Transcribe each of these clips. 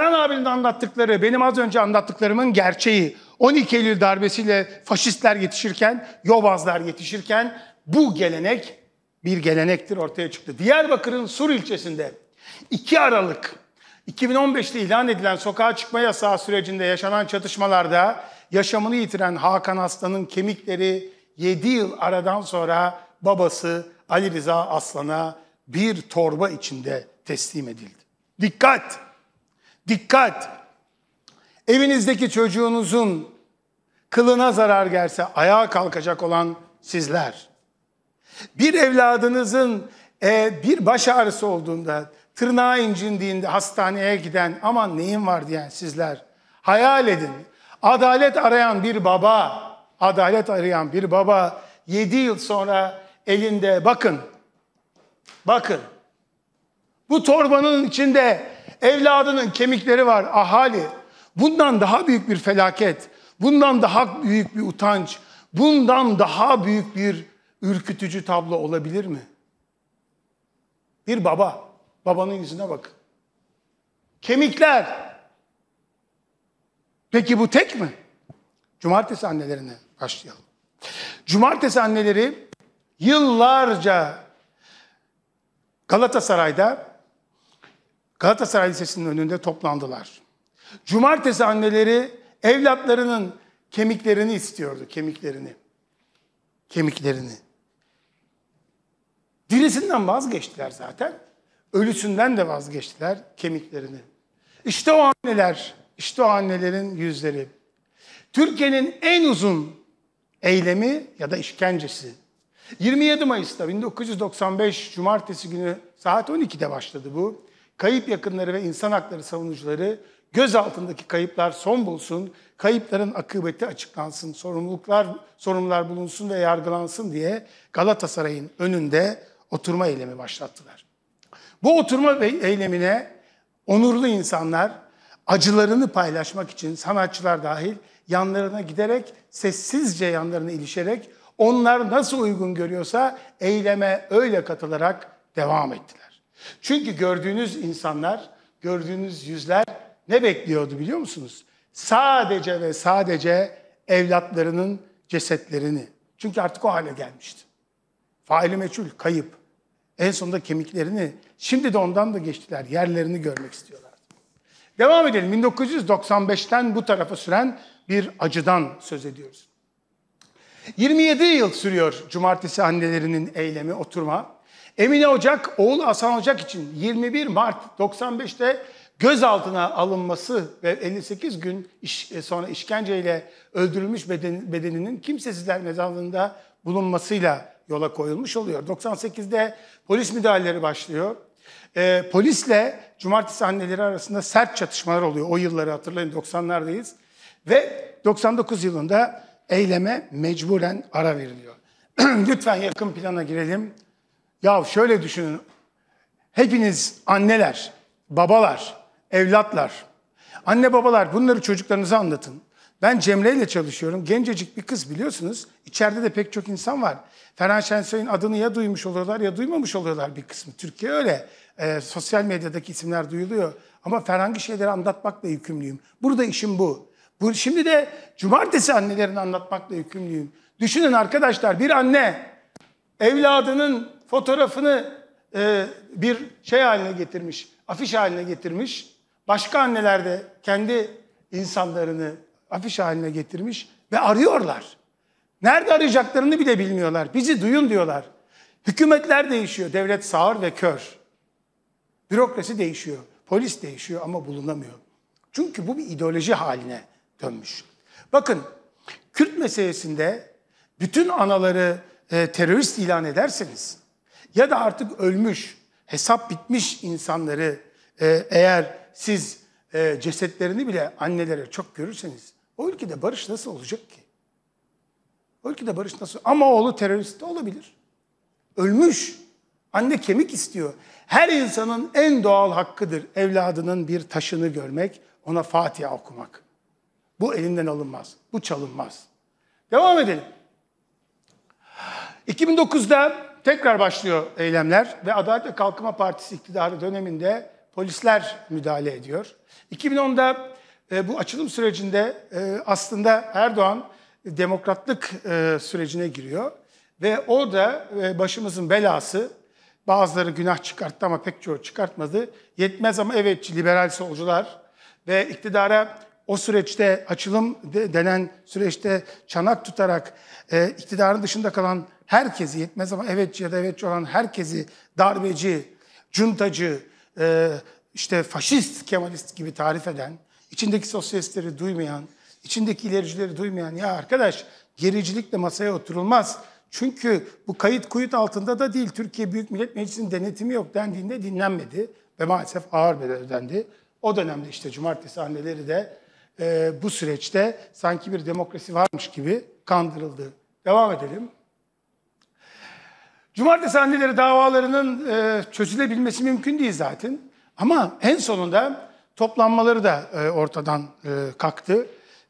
Erhan abinin anlattıkları, benim az önce anlattıklarımın gerçeği. 12 Eylül darbesiyle faşistler yetişirken, yobazlar yetişirken bu gelenek bir gelenektir ortaya çıktı. Diyarbakır'ın Sur ilçesinde 2 Aralık 2015'te ilan edilen sokağa çıkma yasağı sürecinde yaşanan çatışmalarda yaşamını yitiren Hakan Aslan'ın kemikleri 7 yıl aradan sonra babası Ali Rıza Aslan'a bir torba içinde teslim edildi. Dikkat! Dikkat! Evinizdeki çocuğunuzun kılına zarar gelse ayağa kalkacak olan sizler. Bir evladınızın e, bir baş ağrısı olduğunda, tırnağı incindiğinde hastaneye giden aman neyin var diyen sizler. Hayal edin. Adalet arayan bir baba, adalet arayan bir baba 7 yıl sonra elinde bakın. Bakın. Bu torbanın içinde Evladının kemikleri var ahali. Bundan daha büyük bir felaket, bundan daha büyük bir utanç, bundan daha büyük bir ürkütücü tablo olabilir mi? Bir baba, babanın yüzüne bak. Kemikler. Peki bu tek mi? Cumartesi annelerine başlayalım. Cumartesi anneleri yıllarca Galatasaray'da Galatasaray Lisesi'nin önünde toplandılar. Cumartesi anneleri evlatlarının kemiklerini istiyordu, kemiklerini. Kemiklerini. Dirisinden vazgeçtiler zaten. Ölüsünden de vazgeçtiler kemiklerini. İşte o anneler, işte o annelerin yüzleri. Türkiye'nin en uzun eylemi ya da işkencesi. 27 Mayıs'ta 1995 Cumartesi günü saat 12'de başladı bu. Kayıp yakınları ve insan hakları savunucuları göz altındaki kayıplar son bulsun, kayıpların akıbeti açıklansın, sorumluluklar sorumlular bulunsun ve yargılansın diye Galatasaray'ın önünde oturma eylemi başlattılar. Bu oturma eylemine onurlu insanlar acılarını paylaşmak için sanatçılar dahil yanlarına giderek sessizce yanlarına ilişerek onlar nasıl uygun görüyorsa eyleme öyle katılarak devam ettiler. Çünkü gördüğünüz insanlar, gördüğünüz yüzler ne bekliyordu biliyor musunuz? Sadece ve sadece evlatlarının cesetlerini. Çünkü artık o hale gelmişti. Faili meçhul, kayıp. En sonunda kemiklerini, şimdi de ondan da geçtiler. Yerlerini görmek istiyorlardı. Devam edelim. 1995'ten bu tarafa süren bir acıdan söz ediyoruz. 27 yıl sürüyor cumartesi annelerinin eylemi, oturma. Emine Ocak, oğlu Hasan Ocak için 21 Mart 95'te gözaltına alınması ve 58 gün iş, e, sonra işkenceyle öldürülmüş beden, bedeninin kimsesizler mezarlığında bulunmasıyla yola koyulmuş oluyor. 98'de polis müdahaleleri başlıyor. Ee, polisle cumartesi anneleri arasında sert çatışmalar oluyor. O yılları hatırlayın 90'lardayız. Ve 99 yılında eyleme mecburen ara veriliyor. Lütfen yakın plana girelim. Ya şöyle düşünün. Hepiniz anneler, babalar, evlatlar. Anne babalar bunları çocuklarınıza anlatın. Ben Cemre ile çalışıyorum. Gencecik bir kız biliyorsunuz. İçeride de pek çok insan var. Ferhan Şensoy'un adını ya duymuş oluyorlar ya duymamış oluyorlar bir kısmı. Türkiye öyle. E, sosyal medyadaki isimler duyuluyor. Ama Ferhangi şeyleri anlatmakla yükümlüyüm. Burada işim bu. bu. Şimdi de cumartesi annelerini anlatmakla yükümlüyüm. Düşünün arkadaşlar bir anne evladının fotoğrafını e, bir şey haline getirmiş, afiş haline getirmiş. Başka anneler de kendi insanlarını afiş haline getirmiş ve arıyorlar. Nerede arayacaklarını bile bilmiyorlar. Bizi duyun diyorlar. Hükümetler değişiyor. Devlet sağır ve kör. Bürokrasi değişiyor. Polis değişiyor ama bulunamıyor. Çünkü bu bir ideoloji haline dönmüş. Bakın Kürt meselesinde bütün anaları e, terörist ilan ederseniz ya da artık ölmüş, hesap bitmiş insanları e, eğer siz e, cesetlerini bile annelere çok görürseniz o ülkede barış nasıl olacak ki? O ülkede barış nasıl? Ama oğlu terörist de olabilir. Ölmüş. Anne kemik istiyor. Her insanın en doğal hakkıdır evladının bir taşını görmek, ona Fatiha okumak. Bu elinden alınmaz. Bu çalınmaz. Devam edelim. 2009'da tekrar başlıyor eylemler ve Adalet ve Kalkınma Partisi iktidarı döneminde polisler müdahale ediyor. 2010'da e, bu açılım sürecinde e, aslında Erdoğan demokratlık e, sürecine giriyor ve orada e, başımızın belası bazıları günah çıkarttı ama pek çoğu çıkartmadı. Yetmez ama evetçi liberal solcular ve iktidara o süreçte açılım denen süreçte çanak tutarak e, iktidarın dışında kalan herkesi yetmez ama evetçi ya da evetçi olan herkesi darbeci, cuntacı, e, işte faşist, kemalist gibi tarif eden, içindeki sosyalistleri duymayan, içindeki ilericileri duymayan ya arkadaş gericilikle masaya oturulmaz. Çünkü bu kayıt kuyut altında da değil. Türkiye Büyük Millet Meclisi'nin denetimi yok dendiğinde dinlenmedi ve maalesef ağır bedel ödendi. O dönemde işte cumartesi anneleri de e, bu süreçte sanki bir demokrasi varmış gibi kandırıldı. Devam edelim. Cumartesi anneleri davalarının e, çözülebilmesi mümkün değil zaten. Ama en sonunda toplanmaları da e, ortadan e, kalktı.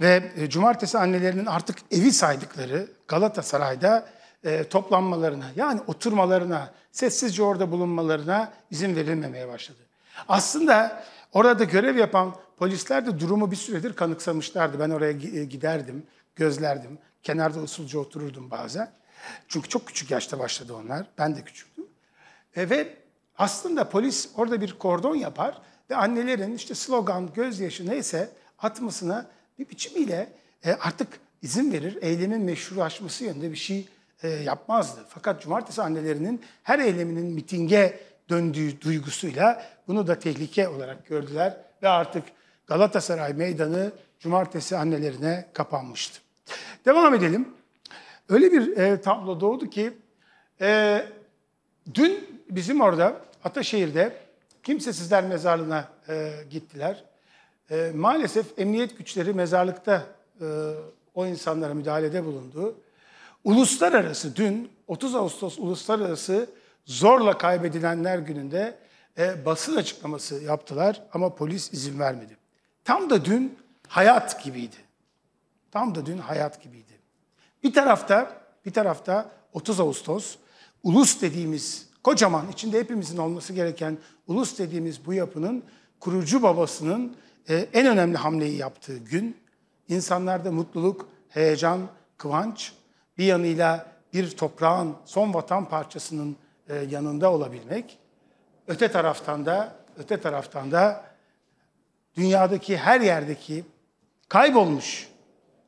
Ve e, cumartesi annelerinin artık evi saydıkları Galatasaray'da e, toplanmalarına yani oturmalarına, sessizce orada bulunmalarına izin verilmemeye başladı. Aslında orada görev yapan polisler de durumu bir süredir kanıksamışlardı. Ben oraya e, giderdim, gözlerdim. Kenarda usulca otururdum bazen. Çünkü çok küçük yaşta başladı onlar. Ben de küçüktüm. E, ve aslında polis orada bir kordon yapar ve annelerin işte slogan, gözyaşı neyse atmasına bir biçimiyle e, artık izin verir. Eylemin meşrulaşması yönünde bir şey e, yapmazdı. Fakat cumartesi annelerinin her eyleminin mitinge döndüğü duygusuyla bunu da tehlike olarak gördüler ve artık Galatasaray Meydanı cumartesi annelerine kapanmıştı. Devam edelim. Öyle bir e, tablo doğdu ki e, dün bizim orada Ataşehir'de kimsesizler mezarlığına e, gittiler. E, maalesef emniyet güçleri mezarlıkta e, o insanlara müdahalede bulundu. Uluslararası dün 30 Ağustos Uluslararası Zorla Kaybedilenler Günü'nde e, basın açıklaması yaptılar ama polis izin vermedi. Tam da dün hayat gibiydi. Tam da dün hayat gibiydi. Bir tarafta, bir tarafta 30 Ağustos ulus dediğimiz kocaman içinde hepimizin olması gereken ulus dediğimiz bu yapının kurucu babasının e, en önemli hamleyi yaptığı gün insanlarda mutluluk, heyecan, kıvanç bir yanıyla bir toprağın son vatan parçasının e, yanında olabilmek öte taraftan da öte taraftan da dünyadaki her yerdeki kaybolmuş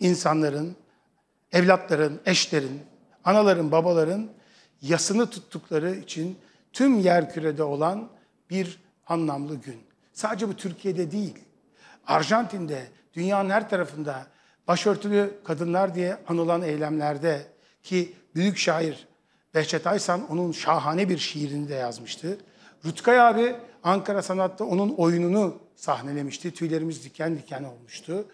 insanların evlatların, eşlerin, anaların, babaların yasını tuttukları için tüm yerkürede olan bir anlamlı gün. Sadece bu Türkiye'de değil, Arjantin'de, dünyanın her tarafında başörtülü kadınlar diye anılan eylemlerde ki büyük şair Behçet Aysan onun şahane bir şiirini de yazmıştı. Rutkay abi Ankara Sanat'ta onun oyununu sahnelemişti. Tüylerimiz diken diken olmuştu.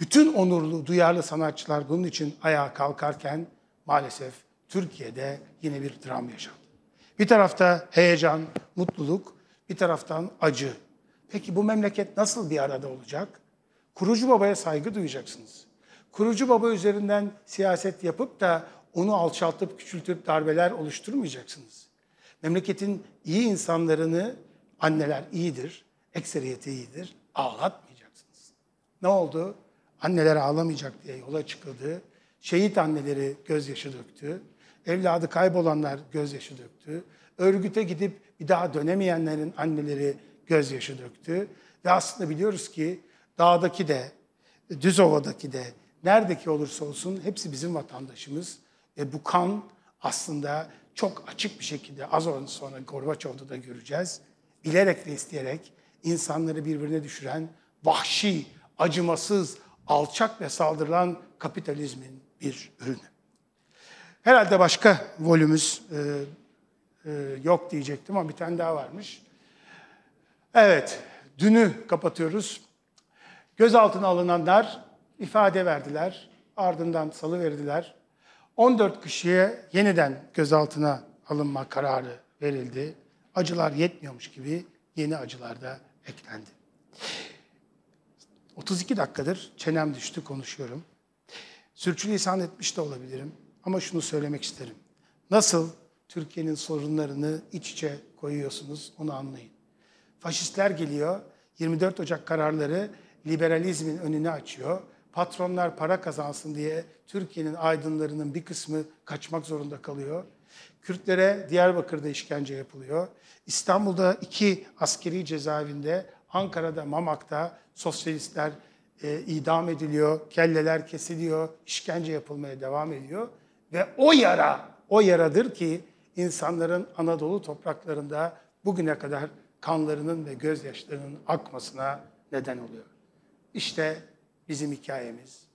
Bütün onurlu, duyarlı sanatçılar bunun için ayağa kalkarken maalesef Türkiye'de yine bir dram yaşandı. Bir tarafta heyecan, mutluluk, bir taraftan acı. Peki bu memleket nasıl bir arada olacak? Kurucu babaya saygı duyacaksınız. Kurucu baba üzerinden siyaset yapıp da onu alçaltıp küçültüp darbeler oluşturmayacaksınız. Memleketin iyi insanlarını anneler iyidir, ekseriyeti iyidir, ağlatmayacaksınız. Ne oldu? anneler ağlamayacak diye yola çıkıldı. Şehit anneleri gözyaşı döktü. Evladı kaybolanlar gözyaşı döktü. Örgüte gidip bir daha dönemeyenlerin anneleri gözyaşı döktü. Ve aslında biliyoruz ki dağdaki de, düz ovadaki de, neredeki olursa olsun hepsi bizim vatandaşımız. Ve bu kan aslında çok açık bir şekilde az sonra Gorbaçov'da da göreceğiz. Bilerek ve isteyerek insanları birbirine düşüren vahşi, acımasız, alçak ve saldırılan kapitalizmin bir ürünü. Herhalde başka volümümüz e, e, yok diyecektim ama bir tane daha varmış. Evet, dünü kapatıyoruz. Gözaltına alınanlar ifade verdiler, ardından salı verdiler. 14 kişiye yeniden gözaltına alınma kararı verildi. Acılar yetmiyormuş gibi yeni acılar da eklendi. 32 dakikadır çenem düştü konuşuyorum. Sürçülisan etmiş de olabilirim ama şunu söylemek isterim. Nasıl Türkiye'nin sorunlarını iç içe koyuyorsunuz onu anlayın. Faşistler geliyor, 24 Ocak kararları liberalizmin önünü açıyor. Patronlar para kazansın diye Türkiye'nin aydınlarının bir kısmı kaçmak zorunda kalıyor. Kürtlere Diyarbakır'da işkence yapılıyor. İstanbul'da iki askeri cezaevinde Ankara'da, Mamak'ta sosyalistler e, idam ediliyor, kelleler kesiliyor, işkence yapılmaya devam ediyor. Ve o yara, o yaradır ki insanların Anadolu topraklarında bugüne kadar kanlarının ve gözyaşlarının akmasına neden oluyor. İşte bizim hikayemiz.